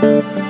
Música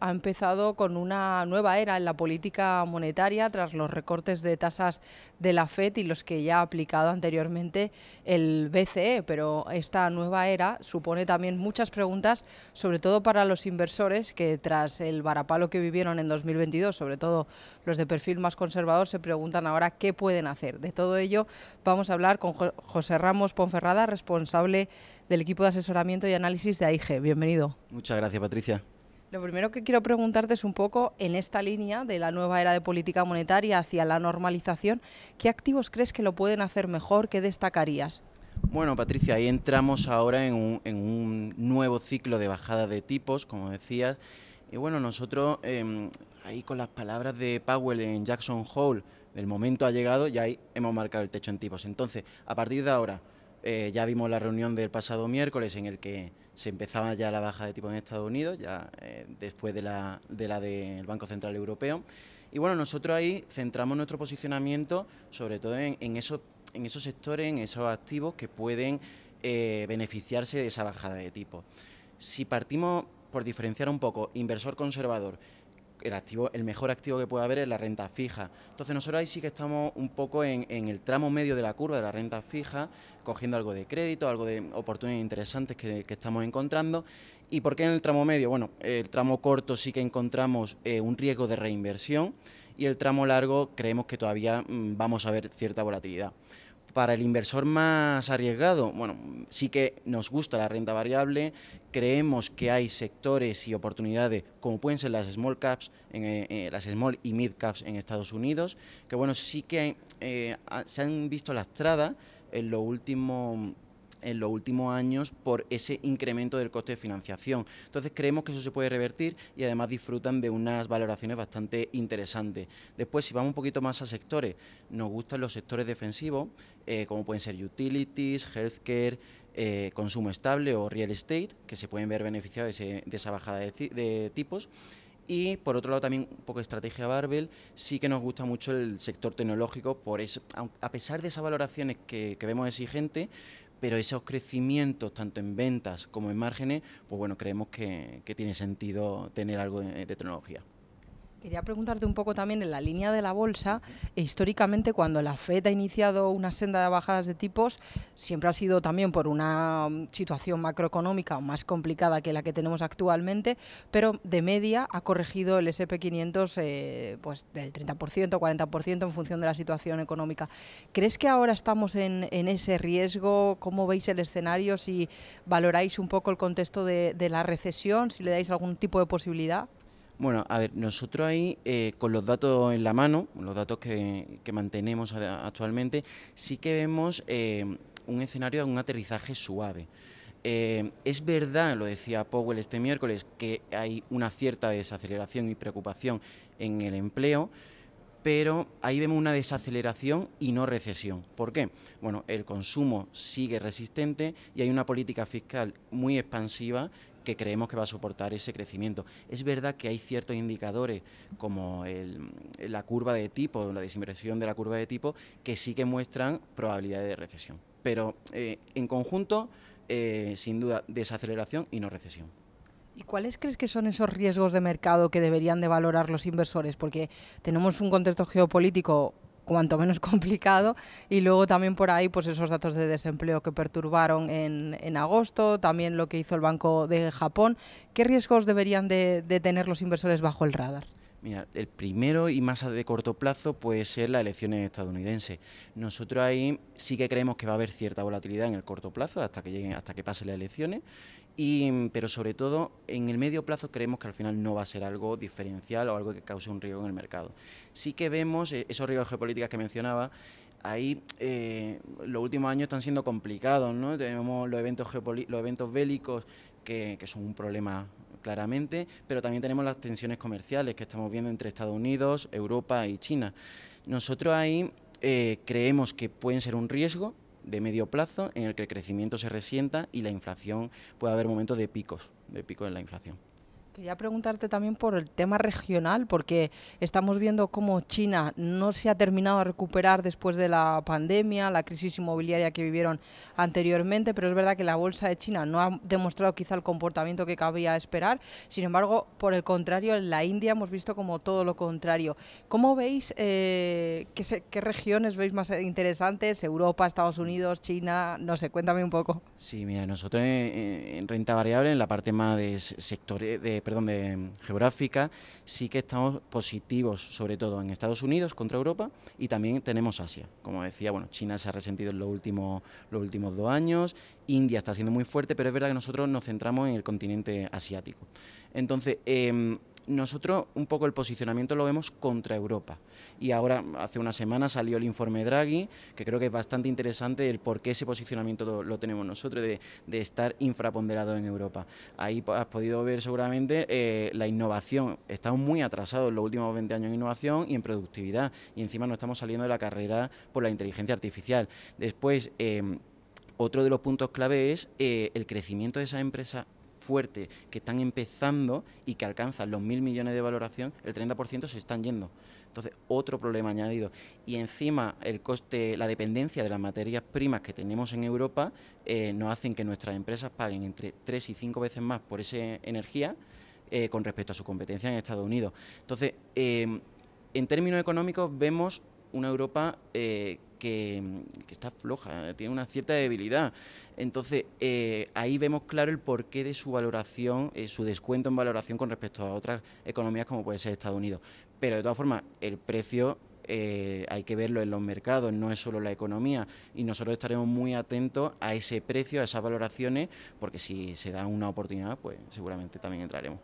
ha empezado con una nueva era en la política monetaria tras los recortes de tasas de la FED y los que ya ha aplicado anteriormente el BCE, pero esta nueva era supone también muchas preguntas, sobre todo para los inversores que tras el varapalo que vivieron en 2022, sobre todo los de perfil más conservador, se preguntan ahora qué pueden hacer. De todo ello vamos a hablar con José Ramos Ponferrada, responsable del equipo de asesoramiento y análisis de AIGE. Bienvenido. Muchas gracias, Patricia. Lo primero que quiero preguntarte es un poco en esta línea de la nueva era de política monetaria hacia la normalización, ¿qué activos crees que lo pueden hacer mejor? ¿Qué destacarías? Bueno, Patricia, ahí entramos ahora en un, nuevo ciclo de bajada de tipos, como decías. Y bueno, nosotros em, ahí con las palabras de Powell en Jackson Hole, el momento ha llegado y ahí hemos marcado el techo en tipos. Entonces, a partir de ahora, eh, ya vimos la reunión del pasado miércoles en el que se empezaba ya la baja de tipo en Estados Unidos, ya eh, después de la, del Banco Central Europeo. Y bueno, nosotros ahí centramos nuestro posicionamiento sobre todo en, esos, en esos sectores, en esos activos que pueden eh, beneficiarse de esa bajada de tipo. Si partimos por diferenciar un poco inversor conservador, el, activo, el mejor activo que puede haber es la renta fija. Entonces nosotros ahí sí que estamos un poco en, el tramo medio de la curva de la renta fija, cogiendo algo de crédito, algo de oportunidades interesantes que, estamos encontrando. ¿Y por qué en el tramo medio? Bueno, el tramo corto sí que encontramos eh, un riesgo de reinversión y el tramo largo creemos que todavía mm, vamos a ver cierta volatilidad. Para el inversor más arriesgado, bueno, sí que nos gusta la renta variable, creemos que hay sectores y oportunidades como pueden ser las small caps, en, eh, eh, las small y mid caps en Estados Unidos, que bueno, sí que eh, se han visto lastradas en los últimos en los últimos años por ese incremento del coste de financiación. Entonces creemos que eso se puede revertir y además disfrutan de unas valoraciones bastante interesantes. Después, si vamos un poquito más a sectores, nos gustan los sectores defensivos, eh, como pueden ser utilities, healthcare, eh, consumo estable o real estate, que se pueden ver beneficiados de, esa bajada de, tipos. Y por otro lado también un poco de estrategia Barbel, sí que nos gusta mucho el sector tecnológico, por eso, a pesar de esas valoraciones que, que vemos exigentes, pero esos crecimientos, tanto en ventas como en márgenes, pues bueno, creemos que, tiene sentido tener algo de tecnología. Quería preguntarte un poco también en la línea de la bolsa. históricamente, cuando la FED ha iniciado una senda de bajadas de tipos, siempre ha sido también por una mm, situación macroeconómica más complicada que la que tenemos actualmente, pero de media ha corregido el SP500 eh, pues del 30%, 40% en función de la situación económica. ¿Crees que ahora estamos en, ese riesgo? ¿Cómo veis el escenario? Si valoráis un poco el contexto de, de la recesión, si le dais algún tipo de posibilidad. Bueno, a ver, nosotros ahí eh, con los datos en la mano, los datos que, mantenemos actualmente, sí que vemos eh, un escenario de un aterrizaje suave. Eh, es verdad, lo decía Powell este miércoles, que hay una cierta desaceleración y preocupación en el empleo, pero ahí vemos una desaceleración y no recesión. ¿Por qué? Bueno, el consumo sigue resistente y hay una política fiscal muy expansiva que creemos que va a soportar ese crecimiento. Es verdad que hay ciertos indicadores como la curva de tipo, la desinversión de la curva de tipo, que sí que muestran probabilidades de recesión. Pero eh, en conjunto, eh, sin duda, desaceleración y no recesión. ¿Y cuáles crees que son esos riesgos de mercado que deberían de valorar los inversores? Porque tenemos un contexto geopolítico cuanto menos complicado y luego también por ahí pues esos datos de desempleo que perturbaron en, en agosto, también lo que hizo el Banco de Japón. ¿Qué riesgos deberían de, tener los inversores bajo el radar? Mira, el primero y más de corto plazo puede ser las elecciones estadounidenses. Nosotros ahí sí que creemos que va a haber cierta volatilidad en el corto plazo hasta que lleguen, hasta que pasen las elecciones pero sobre todo, en el medio plazo creemos que al final no va a ser algo diferencial o algo que cause un riesgo en el mercado. Sí que vemos eh, esos riesgos geopolíticos que mencionaba, ahí eh, los últimos años están siendo complicados, ¿no? Tenemos los eventos, los eventos bélicos que, son un problema claramente, pero también tenemos las tensiones comerciales que estamos viendo entre Estados Unidos, Europa y China. Nosotros ahí eh, creemos que pueden ser un riesgo, de medio plazo en el que el crecimiento se resienta y la inflación puede haber momentos de picos, de pico en la inflación. Quería preguntarte también por el tema regional, porque estamos viendo cómo China no se ha terminado a recuperar después de la pandemia, la crisis inmobiliaria que vivieron anteriormente, pero es verdad que la bolsa de China no ha demostrado quizá el comportamiento que cabía esperar. Sin embargo, por el contrario, en la India hemos visto como todo lo contrario. ¿Cómo veis eh, qué, regiones veis más interesantes? Europa, Estados Unidos, China, no sé, cuéntame un poco. Sí, mira, nosotros en renta variable, en la parte más de sectores de eh, perdón, de, em, geográfica, sí que estamos positivos, sobre todo en Estados Unidos contra Europa y también tenemos Asia. Como decía, bueno, China se ha resentido en los últimos, los últimos dos años, India está siendo muy fuerte, pero es verdad que nosotros nos centramos en el continente asiático. Entonces, em, nosotros un poco el posicionamiento lo vemos contra Europa. Y ahora, hace una semana salió el informe Draghi, que creo que es bastante interesante el por qué ese posicionamiento lo, tenemos nosotros, de, estar infraponderado en Europa. Ahí has podido ver seguramente eh, la innovación. Estamos muy atrasados en los últimos 20 años en innovación y en productividad. Y encima no estamos saliendo de la carrera por la inteligencia artificial. Después, eh, otro de los puntos clave es eh, el crecimiento de esa empresa fuertes que están empezando y que alcanzan los mil millones de valoración, el 30% se están yendo. Entonces, otro problema añadido. Y encima, el coste, la dependencia de las materias primas que tenemos en Europa eh, nos hacen que nuestras empresas paguen entre tres y cinco veces más por esa energía eh, con respecto a su competencia en Estados Unidos. Entonces, eh, en términos económicos, vemos una Europa que, está floja, eh, tiene una cierta debilidad. Entonces, eh, ahí vemos claro el porqué de su valoración, eh, su descuento en valoración con respecto a otras economías como puede ser Estados Unidos. Pero de todas formas, el precio hay que verlo en los mercados, no es solo la economía. Y nosotros estaremos muy atentos a ese precio, a esas valoraciones, porque si se da una oportunidad, pues seguramente también entraremos.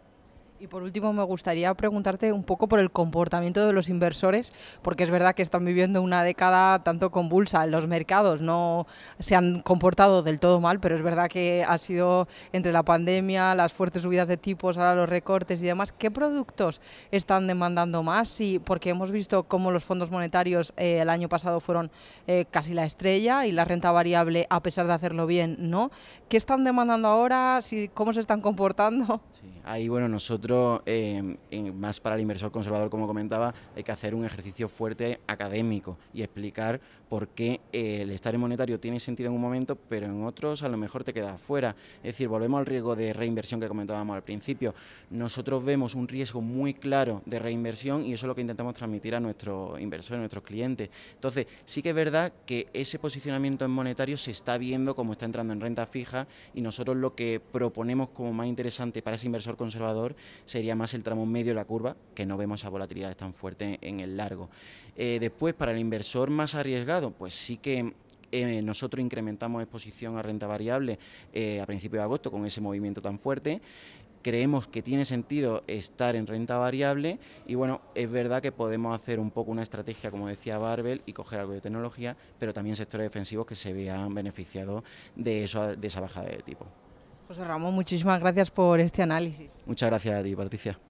Y por último, me gustaría preguntarte un poco por el comportamiento de los inversores, porque es verdad que están viviendo una década tanto convulsa. en Los mercados no se han comportado del todo mal, pero es verdad que ha sido entre la pandemia, las fuertes subidas de tipos, ahora los recortes y demás. ¿Qué productos están demandando más? Y porque hemos visto cómo los fondos monetarios eh, el año pasado fueron eh, casi la estrella y la renta variable, a pesar de hacerlo bien, ¿no? ¿Qué están demandando ahora? ¿Cómo se están comportando? Ahí, bueno, nosotros, em, más para el inversor conservador, como comentaba, hay que hacer un ejercicio fuerte académico y explicar por qué eh, el estar en monetario tiene sentido en un momento, pero en otros a lo mejor te quedas fuera. Es decir, volvemos al riesgo de reinversión que comentábamos al principio. Nosotros vemos un riesgo muy claro de reinversión y eso es lo que intentamos transmitir a nuestros inversores, a nuestros clientes. Entonces, sí que es verdad que ese posicionamiento en monetario se está viendo como está entrando en renta fija y nosotros lo que proponemos como más interesante para ese inversor conservador sería más el tramo medio de la curva, que no vemos a volatilidad tan fuerte en el largo. Eh, después, para el inversor más arriesgado, pues sí que eh, nosotros incrementamos exposición a renta variable eh, a principios de agosto con ese movimiento tan fuerte. Creemos que tiene sentido estar en renta variable y bueno, es verdad que podemos hacer un poco una estrategia, como decía Barbel, y coger algo de tecnología, pero también sectores defensivos que se vean beneficiados de, de esa bajada de tipo. José Ramón, muchísimas gracias por este análisis. Muchas gracias a ti, Patricia.